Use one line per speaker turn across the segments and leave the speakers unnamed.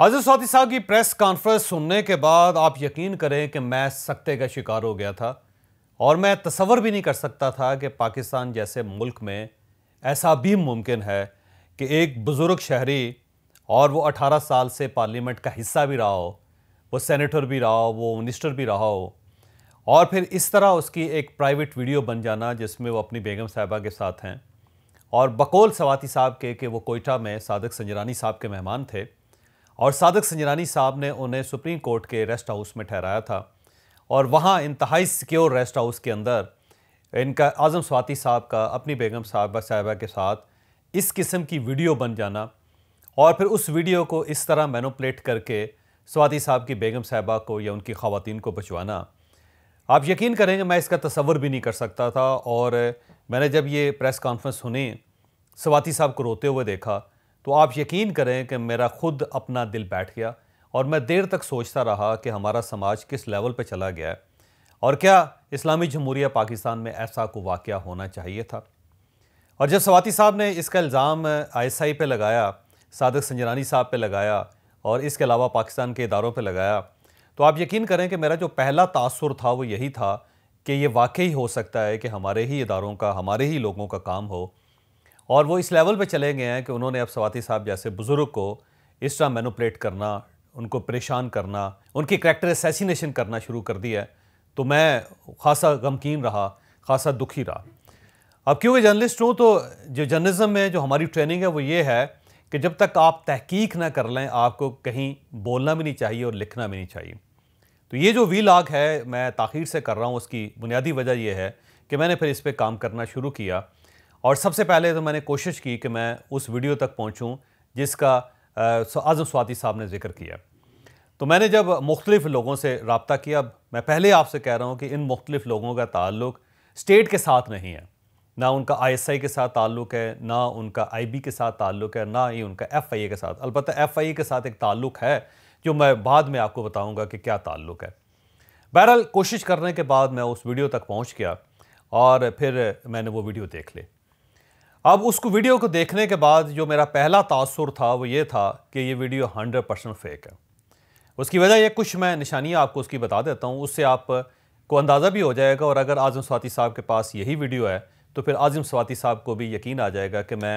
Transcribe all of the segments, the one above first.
आजिज साथी साहब की प्रेस कॉन्फ्रेंस सुनने के बाद आप यकीन करें कि मैं सख्ते का शिकार हो गया था और मैं तस्वर भी नहीं कर सकता था कि पाकिस्तान जैसे मुल्क में ऐसा भी मुमकिन है कि एक बुज़ुर्ग शहरी और वो 18 साल से पार्लियामेंट का हिस्सा भी रहा हो वो सेनेटर भी रहा हो वो मिनिस्टर भी रहा हो और फिर इस तरह उसकी एक प्राइवेट वीडियो बन जाना जिसमें वो अपनी बेगम साहिबा के साथ हैं और बकोल सवाती साहब के कि वो कोयटा में सादक संजरानी साहब के मेहमान थे और सादक संजरानी साहब ने उन्हें सुप्रीम कोर्ट के रेस्ट हाउस में ठहराया था और वहाँ इंतहाई सिक्योर रेस्ट हाउस के अंदर इनका आज़म स्वाति साहब का अपनी बेगम साहबा साहबा के साथ इस किस्म की वीडियो बन जाना और फिर उस वीडियो को इस तरह मैनोपलेट करके स्वाति साहब की बेगम साहबा को या उनकी खातन को बचवाना आप यकीन करेंगे मैं इसका तस्वर भी नहीं कर सकता था और मैंने जब ये प्रेस कॉन्फ्रेंस सुनी स्वाति साहब को रोते हुए देखा तो आप यकीन करें कि मेरा खुद अपना दिल बैठ गया और मैं देर तक सोचता रहा कि हमारा समाज किस लेवल पर चला गया है और क्या इस्लामी जमहूरिया पाकिस्तान में ऐसा को वाक़ होना चाहिए था और जब सवाती साहब ने इसका इल्ज़ाम आई पे लगाया सादक संजरानी साहब पे लगाया और इसके अलावा पाकिस्तान के इदारों पे लगाया तो आप यकीन करें कि मेरा जो पहला तसर था वो यही था कि ये वाकई हो सकता है कि हमारे ही इदारों का हमारे ही लोगों का काम हो और वो इस लेवल पे चले गए हैं कि उन्होंने अब सवाती साहब जैसे बुज़ुर्ग को इस तरह मैनुपलेट करना उनको परेशान करना उनकी करेक्टर असैसिनेशन करना शुरू कर दिया है तो मैं खासा गमकीन रहा खासा दुखी रहा अब क्योंकि जर्नलिस्ट हूँ तो जो जर्नलिज़म में जो हमारी ट्रेनिंग है वो ये है कि जब तक आप तहकीक ना कर लें आपको कहीं बोलना भी नहीं चाहिए और लिखना भी नहीं चाहिए तो ये जो वी लाग है मैं ताखिर से कर रहा हूँ उसकी बुनियादी वजह यह है कि मैंने फिर इस पर काम करना शुरू किया और सबसे पहले तो मैंने कोशिश की कि मैं उस वीडियो तक पहुँचूँ जिसका आज़म स्वाति साहब ने जिक्र किया तो मैंने जब मुख्तलिफ लोगों से रबता किया मैं पहले आपसे कह रहा हूँ कि इन मुख्तलिफ लोगों का ताल्लुक स्टेट के साथ नहीं है ना उनका आईएसआई के साथ ताल्लुक है ना उनका आईबी के साथ ताल्लुक है ना ही उनका एफआईए के साथ अलबत्त एफआईए के साथ एक ताल्लुक है जो मैं बाद में आपको बताऊंगा कि क्या ताल्लुक है बहरहाल कोशिश करने के बाद मैं उस वीडियो तक पहुंच गया और फिर मैंने वो वीडियो देख ली अब उसको वीडियो को देखने के बाद जो मेरा पहला तासुर था वो ये था कि ये वीडियो हंड्रेड परसेंट फेक है उसकी वजह यह कुछ मैं निशानियाँ आपको उसकी बता देता हूँ उससे आप को अंदाज़ा भी हो जाएगा और अगर आज़म स्वाति साहब के पास यही वीडियो है तो फिर आज़म स्वाति साहब को भी यकीन आ जाएगा कि मैं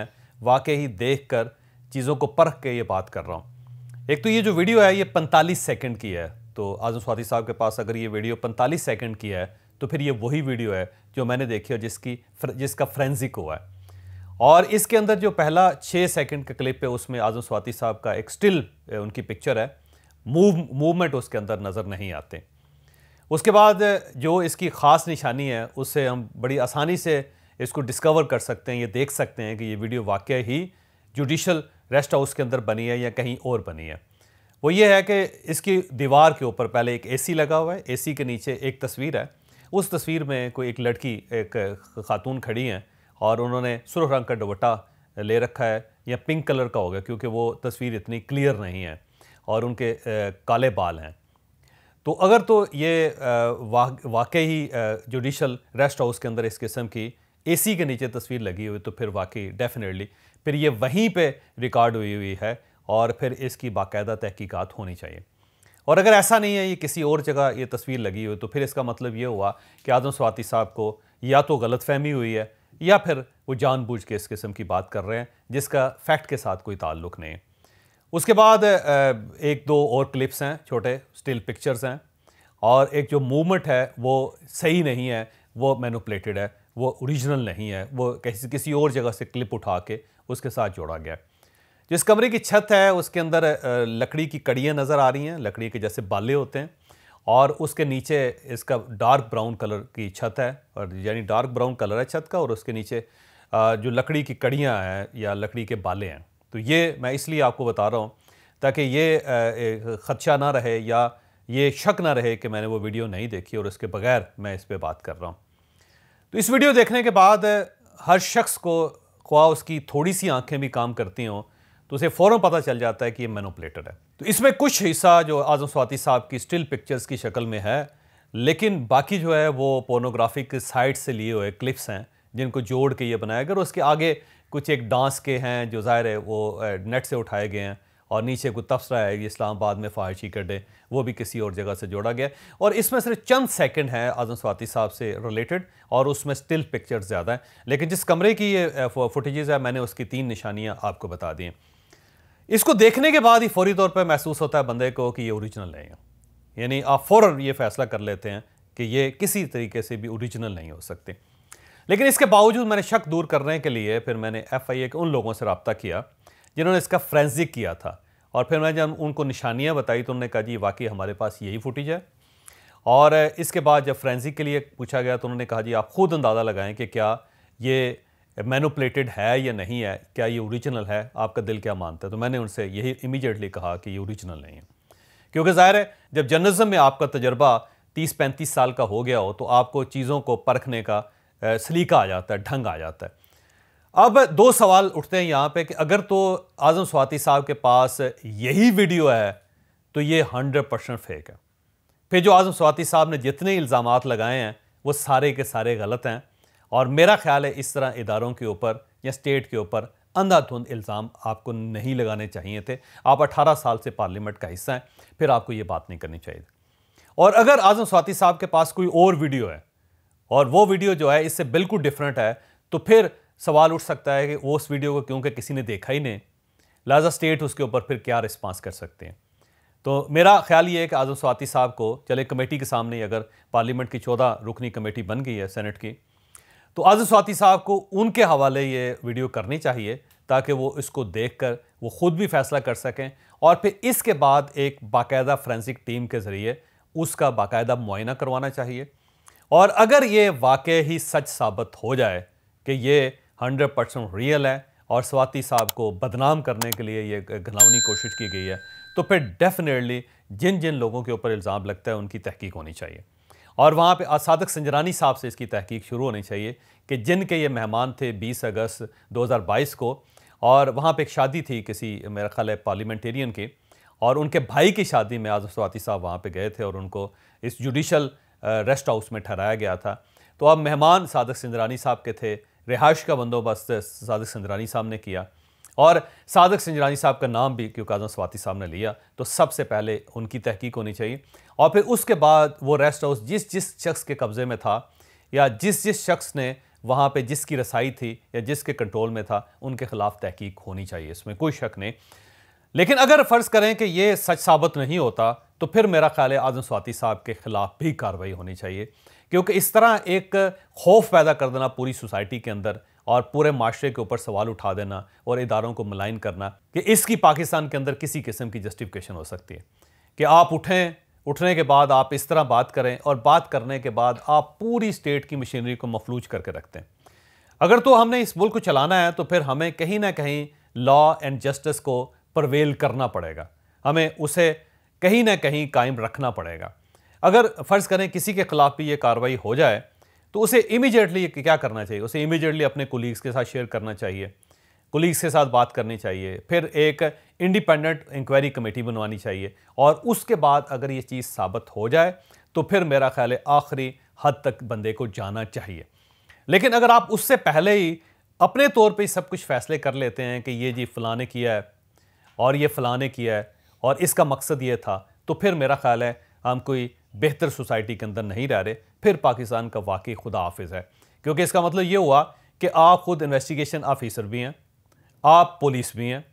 वाकई ही देख कर चीज़ों को परख के ये बात कर रहा हूँ एक तो ये जो वीडियो है ये पैंतालीस सेकेंड की है तो आज़म स्वाति साहब के पास अगर ये वीडियो पैंतालीस सेकेंड की है तो फिर ये वही वीडियो है जो मैंने देखी और जिसकी जिसका फ्रेंजिक हुआ है और इसके अंदर जो पहला छः सेकंड का क्लिप है उसमें आजम स्वाति साहब का एक स्टिल उनकी पिक्चर है मूव मूवमेंट उसके अंदर नज़र नहीं आते उसके बाद जो इसकी ख़ास निशानी है उससे हम बड़ी आसानी से इसको डिस्कवर कर सकते हैं ये देख सकते हैं कि ये वीडियो वाक्य ही जुडिशल रेस्ट हाउस के अंदर बनी है या कहीं और बनी है वो ये है कि इसकी दीवार के ऊपर पहले एक एसी लगा हुआ है एसी के नीचे एक तस्वीर है उस तस्वीर में कोई एक लड़की एक खातून खड़ी हैं और उन्होंने सुरख रंग का दुपट्टा ले रखा है या पिंक कलर का हो गया क्योंकि वो तस्वीर इतनी क्लियर नहीं है और उनके काले बाल हैं तो अगर तो ये वाकई ही जुडिशल रेस्ट हाउस के अंदर इस किस्म की एसी के नीचे तस्वीर लगी हुई तो फिर वाकई डेफिनेटली फिर ये वहीं पे रिकॉर्ड हुई हुई है और फिर इसकी बाकायदा तहकीकात होनी चाहिए और अगर ऐसा नहीं है ये किसी और जगह ये तस्वीर लगी हुई तो फिर इसका मतलब ये हुआ कि आजम स्वाति साहब को या तो गलत फहमी हुई है या फिर वो जानबूझ के इस किस्म की बात कर रहे हैं जिसका फैक्ट के साथ कोई ताल्लुक नहीं उसके बाद एक दो और क्लिप्स हैं छोटे स्टिल पिक्चर्स हैं और एक जो मूवमेंट है वो सही नहीं है वो मैनुपलेटेड है वो ओरिजिनल नहीं है वो किसी किसी और जगह से क्लिप उठा के उसके साथ जोड़ा गया जिस कमरे की छत है उसके अंदर लकड़ी की कड़ियाँ नज़र आ रही हैं लकड़ी के जैसे बाले होते हैं और उसके नीचे इसका डार्क ब्राउन कलर की छत है और यानी डार्क ब्राउन कलर है छत का और उसके नीचे जो लकड़ी की कड़ियाँ हैं या लकड़ी के बाले हैं तो ये मैं इसलिए आपको बता रहा हूँ ताकि ये ख़दशा ना रहे या ये शक ना रहे कि मैंने वो वीडियो नहीं देखी और उसके बगैर मैं इस पर बात कर रहा हूँ तो इस वीडियो देखने के बाद हर शख्स को ख्वा उसकी थोड़ी सी आँखें भी काम करती हों तो उसे फ़ौर पता चल जाता है कि ये मैनोपलेटर है तो इसमें कुछ हिस्सा जो आज़म स्वाति साहब की स्टिल पिक्चर्स की शक्ल में है लेकिन बाकी जो है वो पोर्नोग्राफिक साइट से लिए हुए क्लिप्स हैं जिनको जोड़ के ये बनाया गया और उसके आगे कुछ एक डांस के हैं जो ज़ाहिर है वो नेट से उठाए गए हैं और नीचे को तबसरा है इस्लामाबाद में फाहिशी कटे वो भी किसी और जगह से जोड़ा गया और इसमें सिर्फ चंद सेकंड हैं आज़म स्वाति साहब से रिलेटेड और उसमें स्टिल पिक्चर्स ज़्यादा हैं लेकिन जिस कमरे की ये फुटेज है मैंने उसकी तीन निशानियाँ आपको बता दी हैं इसको देखने के बाद ही फौरी तौर पर महसूस होता है बंदे को कि ये ओरिजिनल नहीं है यानी आप फ़ौर ये फैसला कर लेते हैं कि ये किसी तरीके से भी ओरिजिनल नहीं हो सकते लेकिन इसके बावजूद मैंने शक दूर करने के लिए फिर मैंने एफ आई ए के उन लोगों से रबता किया जिन्होंने इसका फ्रेंजिक किया था और फिर मैंने जब उनको निशानियाँ बताई तो उन्होंने कहा जी वाकई हमारे पास यही फुटेज है और इसके बाद जब फ्रेंजिक के लिए पूछा गया तो उन्होंने कहा जी आप खुद अंदाज़ा लगाएं कि क्या ये मैनुपलेटेड है या नहीं है क्या ये ओरिजिनल है आपका दिल क्या मानता है तो मैंने उनसे यही इमीडिएटली कहा कि ये ओरिजिनल नहीं है क्योंकि ज़ाहिर है जब जर्नलिज्म में आपका तजर्बा तीस पैंतीस साल का हो गया हो तो आपको चीज़ों को परखने का सलीका आ जाता है ढंग आ जाता है अब दो सवाल उठते हैं यहाँ पे कि अगर तो आज़म स्वाति साहब के पास यही वीडियो है तो ये हंड्रेड परसेंट फेक है फिर जो आज़म स्वाति साहब ने जितने इल्ज़ाम लगाए हैं वो सारे के सारे गलत हैं और मेरा ख्याल है इस तरह इदारों के ऊपर या स्टेट के ऊपर अंधाधुंध इल्ज़ाम आपको नहीं लगाने चाहिए थे आप 18 साल से पार्लियामेंट का हिस्सा हैं फिर आपको ये बात नहीं करनी चाहिए और अगर आज़म स्वाति साहब के पास कोई और वीडियो है और वो वीडियो जो है इससे बिल्कुल डिफरेंट है तो फिर सवाल उठ सकता है कि वो उस वीडियो को क्योंकि किसी ने देखा ही नहीं लिहाजा स्टेट उसके ऊपर फिर क्या रिस्पांस कर सकते हैं तो मेरा ख्याल ये है कि आज़म स्वाति साहब को चले कमेटी के सामने अगर पार्लियामेंट की चौदह रुकनी कमेटी बन गई है सेनेट की तो आज़ स्वाति साहब को उनके हवाले ये वीडियो करनी चाहिए ताकि वो इसको देख कर वो ख़ुद भी फैसला कर सकें और फिर इसके बाद एक बाकायदा फ्रेंसिक टीम के ज़रिए उसका बाकायदा मुआयना करवाना चाहिए और अगर ये वाक़ ही सच साबित हो जाए कि ये हंड्रेड परसेंट रियल है और स्वाति साहब को बदनाम करने के लिए ये घनौनी कोशिश की गई है तो फिर डेफिनेटली जिन जिन लोगों के ऊपर इल्ज़ाम लगता है उनकी तहकीक होनी चाहिए और वहाँ पे असादक संजरानी साहब से इसकी तहकीक शुरू होनी चाहिए कि जिनके ये मेहमान थे 20 अगस्त 2022 को और वहाँ पे एक शादी थी किसी मेरा ख्याल है पार्लियामेंटेरियन की और उनके भाई की शादी में आजम स्वाति साहब वहाँ पे गए थे और उनको इस जुडिशल रेस्ट हाउस में ठहराया गया था तो अब मेहमान सादक सिंदरानी साहब के थे रिहाइश का बंदोबस्त सादक सिंदरानी साहब ने किया और सादक सिंजरानी साहब का नाम भी क्योंकि आजम स्वाति साहब ने लिया तो सबसे पहले उनकी तहकीक होनी चाहिए और फिर उसके बाद वो रेस्ट हाउस जिस जिस शख्स के कब्ज़े में था या जिस जिस शख्स ने वहाँ पे जिसकी रसाई थी या जिसके कंट्रोल में था उनके ख़िलाफ़ तहकीक होनी चाहिए इसमें कोई शक नहीं लेकिन अगर फ़र्ज़ करें कि ये सच साबित नहीं होता तो फिर मेरा ख्याल है आजम स्वाति साहब के ख़िलाफ़ भी कार्रवाई होनी चाहिए क्योंकि इस तरह एक खौफ पैदा कर देना पूरी सोसाइटी के अंदर और पूरे माशरे के ऊपर सवाल उठा देना और इदारों को मलाइन करना कि इसकी पाकिस्तान के अंदर किसी किस्म की जस्टिफिकेशन हो सकती है कि आप उठें उठने के बाद आप इस तरह बात करें और बात करने के बाद आप पूरी स्टेट की मशीनरी को मफलूज करके रखते हैं अगर तो हमने इस मुल्क को चलाना है तो फिर हमें कहीं ना कहीं लॉ एंड जस्टिस को प्रवेल करना पड़ेगा हमें उसे कहीं ना कहीं कायम रखना पड़ेगा अगर फ़र्ज़ करें किसी के ख़िलाफ़ भी ये कार्रवाई हो जाए तो उसे इमीजिएटली क्या करना चाहिए उसे इमीजिएटली अपने कोलीग्स के साथ शेयर करना चाहिए कोलीग्स के साथ बात करनी चाहिए फिर एक इंडिपेंडेंट इंक्वायरी कमेटी बनवानी चाहिए और उसके बाद अगर ये चीज़ साबित हो जाए तो फिर मेरा ख्याल है आखिरी हद तक बंदे को जाना चाहिए लेकिन अगर आप उससे पहले ही अपने तौर पे सब कुछ फैसले कर लेते हैं कि ये जी फ़लाँ ने किया है और ये फ़लाँ ने किया है और इसका मकसद ये था तो फिर मेरा ख्याल है हम कोई बेहतर सोसाइटी के अंदर नहीं रह रहे फिर पाकिस्तान का वाकई खुदा हाफिज़ है क्योंकि इसका मतलब ये हुआ कि आप खुद इन्वेस्टिगेशन ऑफिसर भी हैं आप पुलिस भी हैं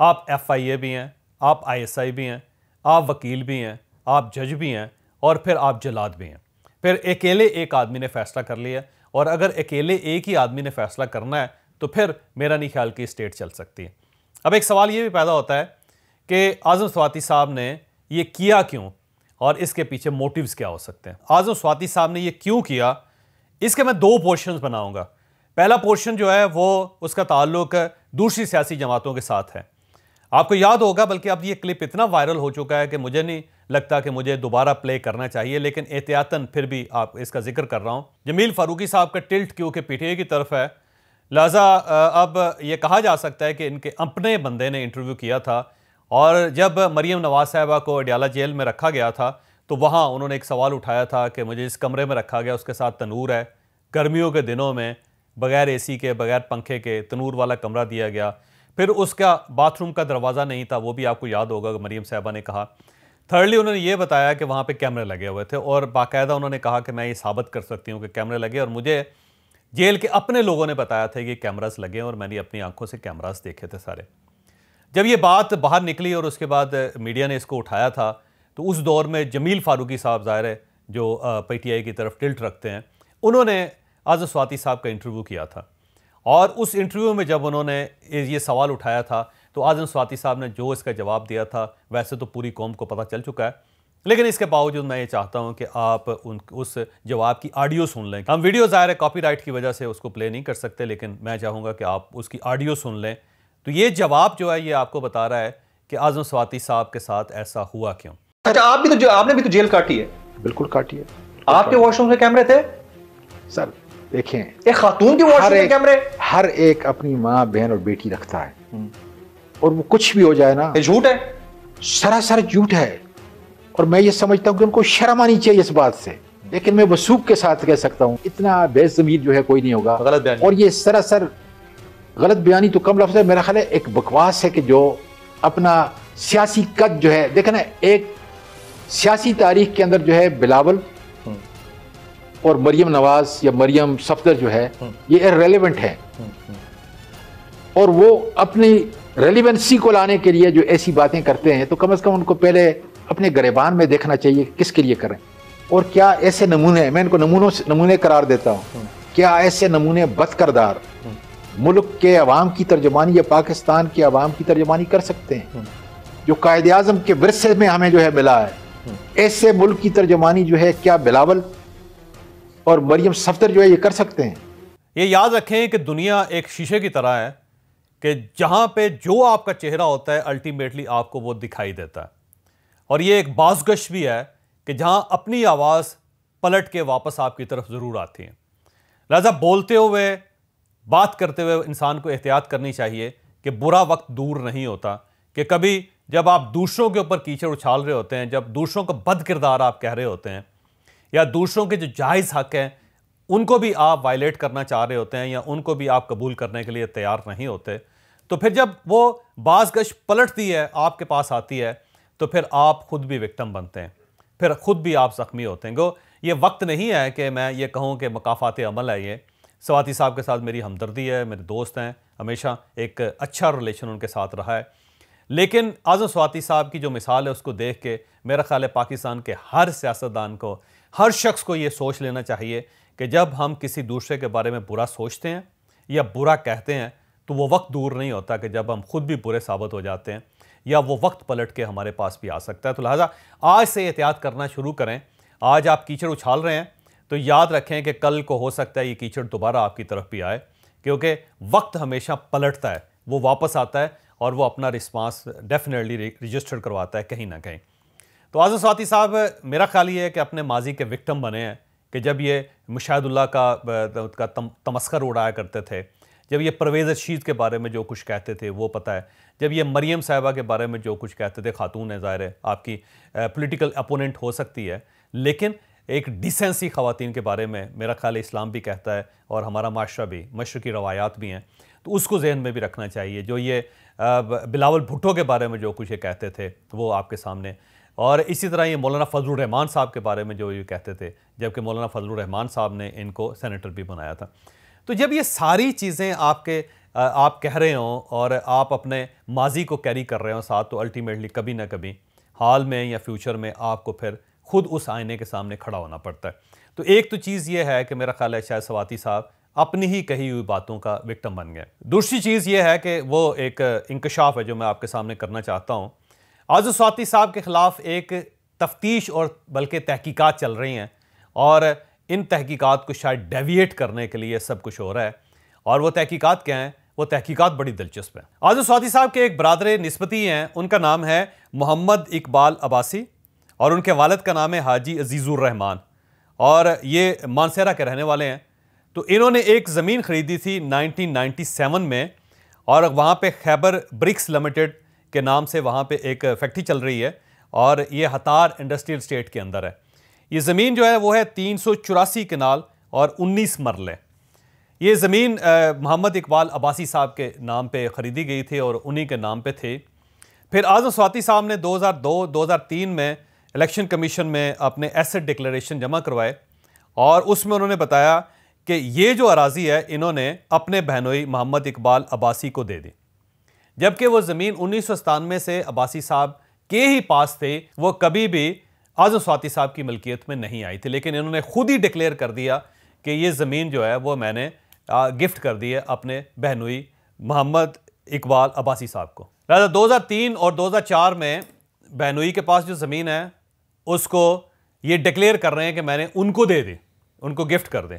आप एफ आई ए भी हैं आप आई एस आई भी हैं आप वकील भी हैं आप जज भी हैं और फिर आप जलाद भी हैं फिर अकेले एक आदमी ने फैसला कर लिया और अगर अकेले एक ही आदमी ने फैसला करना है तो फिर मेरा नहीं ख्याल कि स्टेट चल सकती है अब एक सवाल ये भी पैदा होता है कि आज़म स्वाति साहब ने ये किया क्यों और इसके पीछे मोटिव्स क्या हो सकते हैं आजम स्वाति साहब ने ये क्यों किया इसके मैं दो पोर्शन बनाऊँगा पहला पोर्शन जो है वो उसका ताल्लुक दूसरी सियासी जमातों के साथ है आपको याद होगा बल्कि अब ये क्लिप इतना वायरल हो चुका है कि मुझे नहीं लगता कि मुझे दोबारा प्ले करना चाहिए लेकिन एहतियातन फिर भी आप इसका जिक्र कर रहा हूँ जमील फ़ारूकी साहब का टिल्ट क्योंकि पीटीए की तरफ है लिहाजा अब ये कहा जा सकता है कि इनके अपने बंदे ने इंटरव्यू किया था और जब मरीम नवाज साहबा को अडियाला जेल में रखा गया था तो वहाँ उन्होंने एक सवाल उठाया था कि मुझे इस कमरे में रखा गया उसके साथ तनूर है गर्मियों के दिनों में बगैर एसी के बगैर पंखे के तनूर वाला कमरा दिया गया फिर उसका बाथरूम का दरवाज़ा नहीं था वो भी आपको याद होगा मरीम साहबा ने कहा थर्डली उन्होंने ये बताया कि वहाँ पे कैमरे लगे हुए थे और बाकायदा उन्होंने कहा कि मैं ये साबित कर सकती हूँ कि कैमरे लगे और मुझे जेल के अपने लोगों ने बताया था कि कैमरास लगे और मैंने अपनी आंखों से कैमरास देखे थे सारे जब ये बात बाहर निकली और उसके बाद मीडिया ने इसको उठाया था तो उस दौर में जमील फारूकी साहब ज़ाहिर है जो पी टी आई की तरफ टिल्ट रखते हैं उन्होंने आज़ स्वाति साहब का इंटरव्यू किया था और उस इंटरव्यू में जब उन्होंने ये सवाल उठाया था तो आज़म स्वाति साहब ने जो इसका जवाब दिया था वैसे तो पूरी कौम को पता चल चुका है लेकिन इसके बावजूद मैं ये चाहता हूँ कि आप उन उस जवाब की ऑडियो सुन लें हम वीडियो ज़ाहिर है कॉपी की वजह से उसको प्ले नहीं कर सकते लेकिन मैं चाहूँगा कि आप उसकी ऑडियो सुन लें तो ये जवाब जो है ये आपको बता रहा है कि आजम स्वाति साहब के साथ
ऐसा हुआ क्यों अच्छा आप भी तो आपने भी तो जेल काटी है बिल्कुल काटी है आपके वॉशरूम में कैमरे थे सर देखें एक खातून के वॉशरूम में कैमरे हर एक अपनी माँ बहन और बेटी रखता है और वो कुछ भी हो जाए ना झूठ है सरासर झूठ है और मैं ये समझता हूँ कि उनको शर्म आनी चाहिए इस बात से लेकिन मैं वसूख के साथ कह सकता हूँ इतना बेजमीर जो है कोई नहीं होगा और ये सरासर गलत बयानी तो कम लफ्ज़ है मेरा ख्याल है एक बकवास है कि जो अपना सियासी कद जो है देखे ना एक सियासी तारीख के अंदर जो है बिलावल और मरियम नवाज या मरियम सफदर जो है ये रेलिवेंट है और वो अपनी रेलिवेंसी को लाने के लिए जो ऐसी बातें करते हैं तो कम अज़ कम उनको पहले अपने गरेबान में देखना चाहिए किसके लिए करें और क्या ऐसे नमूने मैं इनको नमूनों से नमूने करार देता हूँ क्या ऐसे नमूने बदकरदार मुल्क के अवाम की तर्जमानी या पाकिस्तान के अवाम की तर्जमानी कर सकते हैं हम्म। जो कायद अजम के वरसे में हमें जो है मिला है हम्म। ऐसे मुल्क की तर्जमानी जो है क्या बिलावल और मरियम सफदर जो है ये कर सकते हैं
ये याद रखें कि दुनिया एक शीशे की तरह है कि जहाँ पे जो आपका चेहरा होता है अल्टीमेटली आपको वो दिखाई देता है और ये एक बाजगश भी है कि जहाँ अपनी आवाज़ पलट के वापस आपकी तरफ ज़रूर आती है लिहाजा बोलते हुए बात करते हुए इंसान को एहतियात करनी चाहिए कि बुरा वक्त दूर नहीं होता कि कभी जब आप दूसरों के ऊपर कीचड़ उछाल रहे होते हैं जब दूसरों का बद किरदार आप कह रहे होते हैं या दूसरों के जो जायज़ हक हैं उनको भी आप वायलेट करना चाह रहे होते हैं या उनको भी आप कबूल करने के लिए तैयार नहीं होते तो फिर जब वो बाजगश पलटती है आपके पास आती है तो फिर आप खुद भी विक्टम बनते हैं फिर खुद भी आप ज़ख्मी होते हैं गो ये वक्त नहीं है कि मैं ये कहूँ कि मकाफात अमल है ये स्वाति साहब के साथ मेरी हमदर्दी है मेरे दोस्त हैं हमेशा एक अच्छा रिलेशन उनके साथ रहा है लेकिन आज़म स्वाति साहब की जो मिसाल है उसको देख के मेरा ख्याल है पाकिस्तान के हर सियासतदान को हर शख्स को ये सोच लेना चाहिए कि जब हम किसी दूसरे के बारे में बुरा सोचते हैं या बुरा कहते हैं तो वो वक्त दूर नहीं होता कि जब हम खुद भी बुरे साबित हो जाते हैं या वो वक्त पलट के हमारे पास भी आ सकता है तो लिहाजा आज से एहतियात करना शुरू करें आज आप कीचड़ उछाल रहे हैं तो याद रखें कि कल को हो सकता है ये कीचड़ दोबारा आपकी तरफ भी आए क्योंकि वक्त हमेशा पलटता है वो वापस आता है और वो अपना रिस्पांस डेफिनेटली रजिस्टर्ड करवाता है कहीं ना कहीं तो आज साथी साहब मेरा ख्याल ये है कि अपने माजी के विक्टम बने हैं कि जब ये मुशाहिदुल्ला का, उसका तम, तमस्कर उड़ाया करते थे जब ये परवेज़ अशीद के बारे में जो कुछ कहते थे वो पता है जब ये मरीम साहिबा के बारे में जो कुछ कहते थे खातून है ज़ाहिर है आपकी पॉलिटिकल अपोनेंट हो सकती है लेकिन एक डिसेंसी खातन के बारे में मेरा ख्याल इस्लाम भी कहता है और हमारा माशरा भी मशरक़ी रवायात भी हैं तो उसको जहन में भी रखना चाहिए जो ये बिलावल भुट्टो के बारे में जो कुछ ये कहते थे वो आपके सामने और इसी तरह ये मौलाना फजल रहमान साहब के बारे में जो ये कहते थे जबकि मौलाना फजल रहमान साहब ने इनको सेनेटर भी बनाया था तो जब ये सारी चीज़ें आपके आप कह रहे हों और आप अपने माजी को कैरी कर रहे हों साथ तो अल्टीमेटली कभी ना कभी हाल में या फ्यूचर में आपको फिर खुद उस आईने के सामने खड़ा होना पड़ता है तो एक तो चीज़ यह है कि मेरा ख्याल है शायद सवाती साहब अपनी ही कही हुई बातों का विक्टम बन गए दूसरी चीज़ यह है कि वो एक इंकशाफ है जो मैं आपके सामने करना चाहता हूँ आजू स्वाति साहब के ख़िलाफ़ एक तफ्तीश और बल्कि तहकीकात चल रही हैं और इन तहकीकात को शायद डेविएट करने के लिए सब कुछ हो रहा है और वो तहकीकात क्या हैं वो तहकीकात बड़ी दिलचस्प है आजू स्वाति साहब के एक बरदर नस्बती हैं उनका नाम है मोहम्मद इकबाल अबासी और उनके वालद का नाम है हाजी अजीज़ुर रहमान और ये मानसरा के रहने वाले हैं तो इन्होंने एक ज़मीन ख़रीदी थी 1997 में और वहाँ पे खैबर ब्रिक्स लिमिटेड के नाम से वहाँ पे एक फैक्ट्री चल रही है और ये हतार इंडस्ट्रियल स्टेट के अंदर है ये ज़मीन जो है वो है तीन सौ चौरासी कनाल और उन्नीस मरले ये ज़मीन मोहम्मद इकबाल अब्बासी साहब के नाम पे ख़रीदी गई थी और उन्हीं के नाम पे थे फिर आज़म स्वाति साहब ने 2002-2003 में इलेक्शन कमीशन में अपने एसेट डिक्लेरेशन जमा करवाए और उसमें उन्होंने बताया कि ये जो अराजी है इन्होंने अपने बहनोई मोहम्मद इकबाल अब्बासी को दे दी जबकि वो ज़मीन उन्नीस से अब्बासी साहब के ही पास थे वो कभी भी आजम स्वाति साहब की मलकियत में नहीं आई थी लेकिन इन्होंने खुद ही डिक्लेयर कर दिया कि ये ज़मीन जो है वो मैंने गिफ्ट कर दी है अपने बहनोई मोहम्मद इकबाल अब्बासी साहब को लिहाजा 2003 और 2004 में बहनोई के पास जो ज़मीन है उसको ये डिक्लेयर कर रहे हैं कि मैंने उनको दे दी उनको गिफ्ट कर दें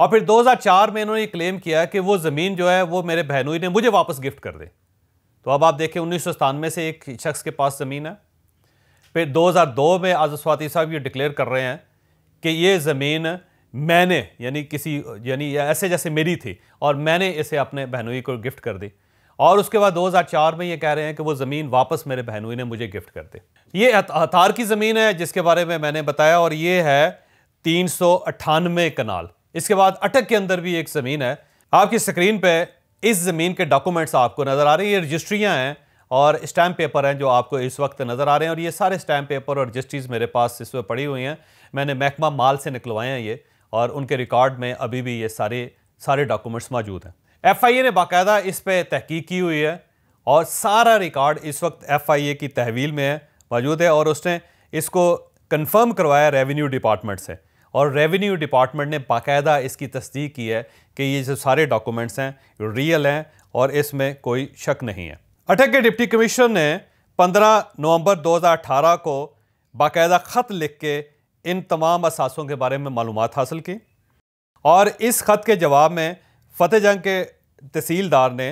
और फिर 2004 में इन्होंने ये क्लेम किया कि वो ज़मीन जो है वो मेरे बहनोई ने मुझे वापस गिफ्ट कर दे तो अब आप देखें उन्नीस में से एक शख्स के पास ज़मीन है फिर 2002 में आज़ स्वाति साहब ये डिक्लेयर कर रहे हैं कि ये ज़मीन मैंने यानी किसी यानी ऐसे जैसे मेरी थी और मैंने इसे अपने बहनोई को गिफ्ट कर दी और उसके बाद 2004 में ये कह रहे हैं कि वो ज़मीन वापस मेरे बहनोई ने मुझे गिफ्ट कर दे ये हथार की ज़मीन है जिसके बारे में मैंने बताया और ये है तीन कनाल इसके बाद अटक के अंदर भी एक ज़मीन है आपकी स्क्रीन पर इस ज़मीन के डॉक्यूमेंट्स आपको नज़र आ रहे हैं ये रजिस्ट्रियाँ हैं और स्टैम्प पेपर हैं जो आपको इस वक्त नज़र आ रहे हैं और ये सारे स्टैम्प पेपर और रजिस्ट्रीज़ मेरे पास इसमें पड़ी हुई हैं मैंने महकमा माल से निकलवाए हैं ये और उनके रिकॉर्ड में अभी भी ये सारे सारे डॉक्यूमेंट्स मौजूद हैं एफआईए ने बाकायदा इस पर तहकीक की हुई है और सारा रिकॉर्ड इस वक्त एफआईए की तहवील में है मौजूद है और उसने इसको कंफर्म करवाया रेवेन्यू डिपार्टमेंट से और रेवेन्यू डिपार्टमेंट ने बाकायदा इसकी तस्दीक की है कि ये जो सारे डॉक्यूमेंट्स हैं रियल हैं और इसमें कोई शक नहीं है अटक के डिप्टी कमिश्नर ने 15 नवंबर 2018 को बाकायदा ख़त लिख के इन तमाम असासों के बारे में मालूम हासिल की और इस ख़त के जवाब में फतेह जंग के तहसीलदार ने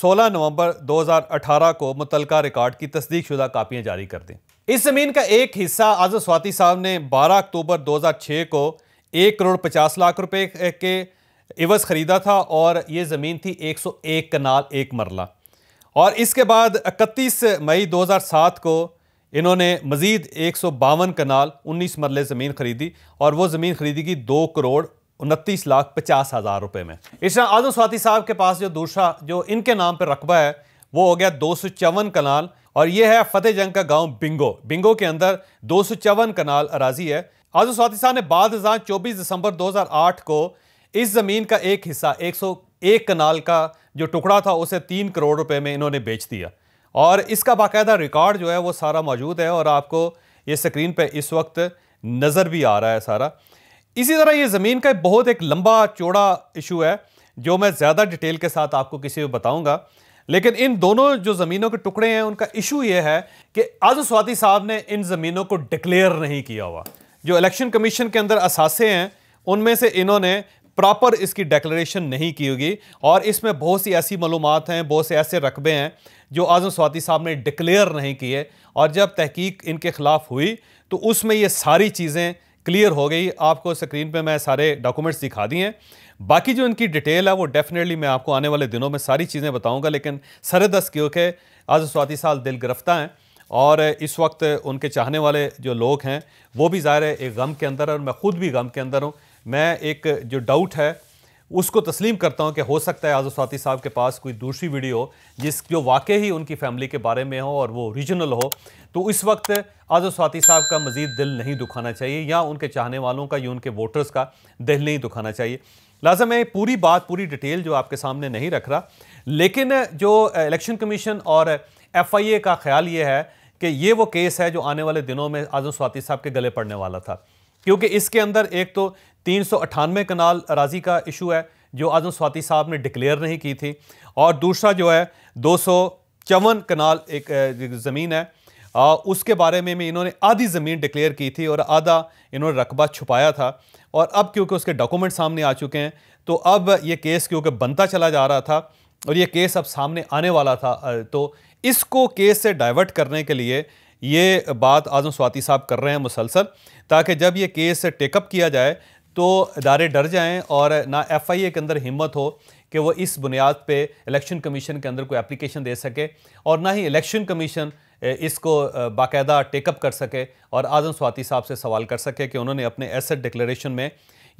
सोलह नवंबर 2018 को मुतलका रिकॉर्ड की तस्दीक शुदा कापियाँ जारी कर दी इस ज़मीन का एक हिस्सा आज़ स्वाति साहब ने 12 अक्टूबर 2006 को एक करोड़ पचास लाख रुपए के इवज़ ख़रीदा था और ये ज़मीन थी 101 कनाल एक मरला और इसके बाद 31 मई 2007 को इन्होंने मज़ीद एक कनाल 19 मरले ज़मीन ख़रीदी और वो ज़मीन ख़रीदी की दो करोड़ उनतीस लाख पचास हज़ार रुपये में इस तरह आजम स्वाति साहब के पास जो दूसरा जो इनके नाम पर रकबा है वो हो गया दो सौ चौवन कनाल और ये है फतेह जंग का गांव बिंगो बिंगो के अंदर दो सौ चौवन कनाल अराजी है आजम स्वाति साहब ने बाद हज़ार चौबीस दिसंबर दो हज़ार आठ को इस ज़मीन का एक हिस्सा एक सौ एक कनाल का जो टुकड़ा था उसे तीन करोड़ रुपए में इन्होंने बेच दिया और इसका बाकायदा रिकॉर्ड जो है वो सारा मौजूद है और आपको ये स्क्रीन पर इस वक्त नज़र भी आ रहा है सारा इसी तरह ये ज़मीन का बहुत एक लंबा चौड़ा इशू है जो मैं ज़्यादा डिटेल के साथ आपको किसी में बताऊंगा लेकिन इन दोनों जो ज़मीनों के टुकड़े हैं उनका इशू ये है कि आजम स्वाति साहब ने इन ज़मीनों को डिक्लेयर नहीं किया हुआ जो इलेक्शन कमीशन के अंदर असासे हैं उनमें से इन्होंने प्रॉपर इसकी डिक्लेरेशन नहीं की होगी और इसमें बहुत सी ऐसी मालूम हैं बहुत से ऐसे रकबे हैं जो आज़म स्वाति साहब ने डिक्लेयर नहीं किए और जब तहकीक इनके ख़िलाफ़ हुई तो उसमें ये सारी चीज़ें क्लियर हो गई आपको स्क्रीन पे मैं सारे डॉक्यूमेंट्स दिखा दिए हैं बाकी जो इनकी डिटेल है वो डेफिनेटली मैं आपको आने वाले दिनों में सारी चीज़ें बताऊंगा लेकिन सर दस क्योंकि आज स्वाति साल दिल गिरफ्तार हैं और इस वक्त उनके चाहने वाले जो लोग हैं वो भी ज़ाहिर है एक गम के अंदर है और मैं ख़ुद भी गम के अंदर हूँ मैं एक जो डाउट है उसको तस्लीम करता हूँ कि हो सकता है आजो साथी साहब के पास कोई दूसरी वीडियो जिस जो वाकई ही उनकी फैमिली के बारे में हो और वो रीजनल हो तो इस वक्त आजो साथी साहब का मज़ीद दिल नहीं दुखाना चाहिए या उनके चाहने वालों का या उनके वोटर्स का दिल नहीं दुखाना चाहिए लिहाजा मैं पूरी बात पूरी डिटेल जो आपके सामने नहीं रख रहा लेकिन जो इलेक्शन कमीशन और एफ आई ए का ख्याल ये है कि ये वो केस है जो आने वाले दिनों में आजम स्वाति साहब के गले पड़ने वाला था क्योंकि इसके अंदर एक तो तीन सौ अट्ठानवे कनाल अराजी का इशू है जो आजम स्वाति साहब ने डिक्लेयर नहीं की थी और दूसरा जो है दो सौ चौवन कनाल एक ज़मीन है आ, उसके बारे में भी इन्होंने आधी ज़मीन डिक्लेयर की थी और आधा इन्होंने रकबा छुपाया था और अब क्योंकि उसके डॉक्यूमेंट सामने आ चुके हैं तो अब ये केस क्योंकि बनता चला जा रहा था और ये केस अब सामने आने वाला था तो इसको केस से डाइवर्ट करने के लिए ये बात आजम स्वाति साहब कर रहे हैं मुसलसल ताकि जब ये केस टेकअप किया जाए तो इदारे डर जाएं और ना एफ आई ए के अंदर हिम्मत हो कि वो इस बुनियाद पे इलेक्शन कमीशन के अंदर कोई एप्लीकेशन दे सके और ना ही इलेक्शन कमीशन इसको बाकायदा टेकअप कर सके और आज़म स्वाति साहब से सवाल कर सके कि उन्होंने अपने एसेट डिक्लेरेशन में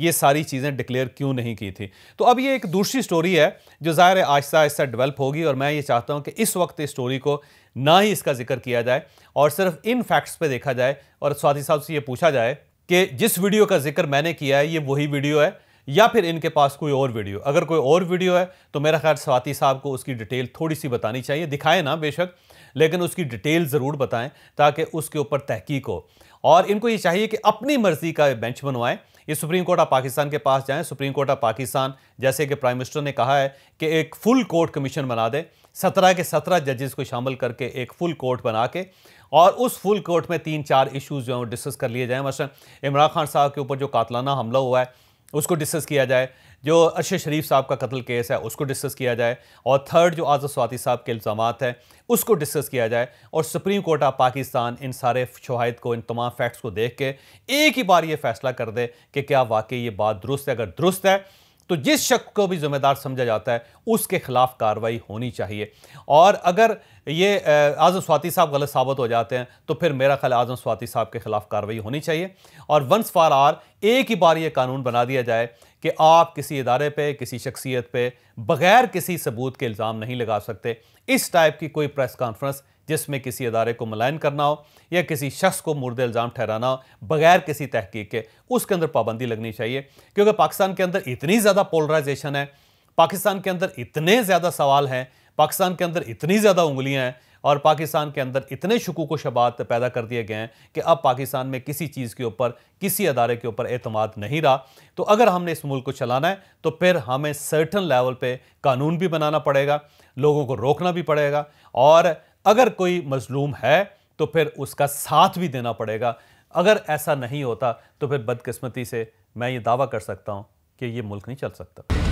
ये सारी चीज़ें डिक्लेयर क्यों नहीं की थी तो अब ये एक दूसरी स्टोरी है जो ज़ाहिर है आहिस्ता आहिस्ता डेवलप होगी और मैं ये चाहता हूँ कि इस वक्त इस स्टोरी को ना ही इसका जिक्र किया जाए और सिर्फ इन फैक्ट्स पे देखा जाए और स्वाति साहब से ये पूछा जाए कि जिस वीडियो का जिक्र मैंने किया है ये वही वीडियो है या फिर इनके पास कोई और वीडियो अगर कोई और वीडियो है तो मेरा ख्याल स्वाति साहब को उसकी डिटेल थोड़ी सी बतानी चाहिए दिखाएं ना बेशक लेकिन उसकी डिटेल ज़रूर बताएं ताकि उसके ऊपर तहकीक हो और इनको ये चाहिए कि अपनी मर्ज़ी का बेंच बनवाएं ये सुप्रीम कोर्ट ऑफ पाकिस्तान के पास जाएं सुप्रीम कोर्ट ऑफ पाकिस्तान जैसे कि प्राइम मिनिस्टर ने कहा है कि एक फुल कोर्ट कमीशन बना दें सत्रह के सत्रह जजेस को शामिल करके एक फुल कोर्ट बना के और उस फुल कोर्ट में तीन चार इश्यूज जो हैं वो डिस्कस कर लिए जाएँ मसलन इमरान खान साहब के ऊपर जो कातलाना हमला हुआ है उसको डिस्कस किया जाए जो अरशद शरीफ साहब का कत्ल केस है उसको डिस्कस किया जाए और थर्ड जो आज़ा स्वाति साहब के इल्ज़ाम है उसको डिस्कस किया जाए और सुप्रीम कोर्ट ऑफ पाकिस्तान इन सारे शवाहद को इन तमाम फैक्ट्स को देख के एक ही बार ये फैसला कर दे कि क्या वाकई ये बात दुरुस्त है अगर दुरुस्त है तो जिस शख्स को भी जिम्मेदार समझा जाता है उसके खिलाफ कार्रवाई होनी चाहिए और अगर ये आज़म स्वाति साहब गलत साबित हो जाते हैं तो फिर मेरा ख्याल आज़म स्वाति साहब के खिलाफ कार्रवाई होनी चाहिए और वंस फॉर आर एक ही बार ये कानून बना दिया जाए कि आप किसी इदारे पे किसी शख्सियत पे बगैर किसी सबूत के इल्ज़ाम नहीं लगा सकते इस टाइप की कोई प्रेस कॉन्फ्रेंस जिसमें किसी अदारे को मुलायन करना हो या किसी शख्स को मुर्द इल्ज़ाम ठहराना हो बगैर किसी तहकीक के उसके अंदर पाबंदी लगनी चाहिए क्योंकि पाकिस्तान के अंदर इतनी ज़्यादा पोलराइजेशन है पाकिस्तान के अंदर इतने ज़्यादा सवाल हैं पाकिस्तान के अंदर इतनी ज़्यादा उंगलियाँ हैं और पाकिस्तान के अंदर इतने शकू को शबात पैदा कर दिए गए हैं कि अब पाकिस्तान में किसी चीज़ के ऊपर किसी अदारे के ऊपर अतमाद नहीं रहा तो अगर हमने इस मुल्क को चलाना है तो फिर हमें सर्टन लेवल पे कानून भी बनाना पड़ेगा लोगों को रोकना भी पड़ेगा और अगर कोई मजलूम है तो फिर उसका साथ भी देना पड़ेगा अगर ऐसा नहीं होता तो फिर बदकिस्मती से मैं ये दावा कर सकता हूँ कि ये मुल्क नहीं चल सकता